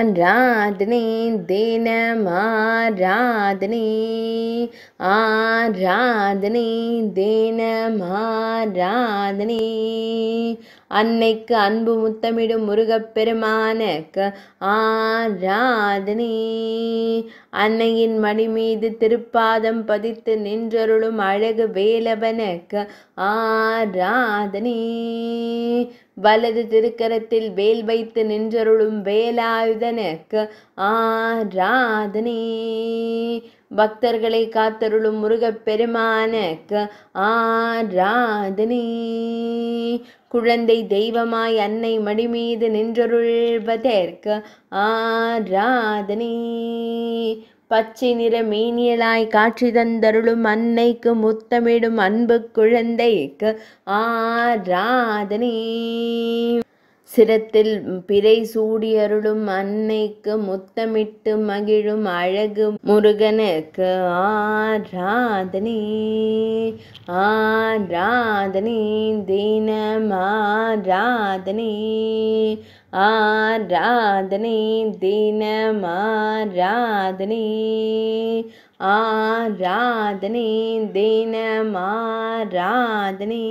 ஆராதனே தேனமாராதனே ஆராதனே தேனமாராதனே அன்னைக்கு அன்பு முத்தமிடும் முருகப்பெருமானுக்கு ஆராதனே அன்னையின் மணி மீது திருப்பாதம் பதித்து நின்றருளும் அழகு வேலவனக்க ஆராதனே வலது திருக்கரத்தில் வேல் வைத்து நின்றருளும் வேலாயுதனுக்கு ஆராதனே பக்தர்களை காத்தருளும் முருகப்பெருமானுக்கு ஆராதனே குழந்தை தெய்வமாய் அன்னை மடி மீது நின்றொருள்வதற்கு ஆராதனே பச்சை நிற மேனியலாய் காட்சி தந்தருளும் அன்னைக்கு முத்தமிடும் அன்பு குழந்தைக்கு ஆராதனே சிரத்தில் பிறை சூடியருளும் அன்னைக்கு முத்தமிட்டு மகிழும் அழகு முருகனுக்கு ஆராதனி ஆராதனி தினம் ஆராதனி ஆராதனே தினம் ஆராதனே ஆராதனே தினம் ஆராதனே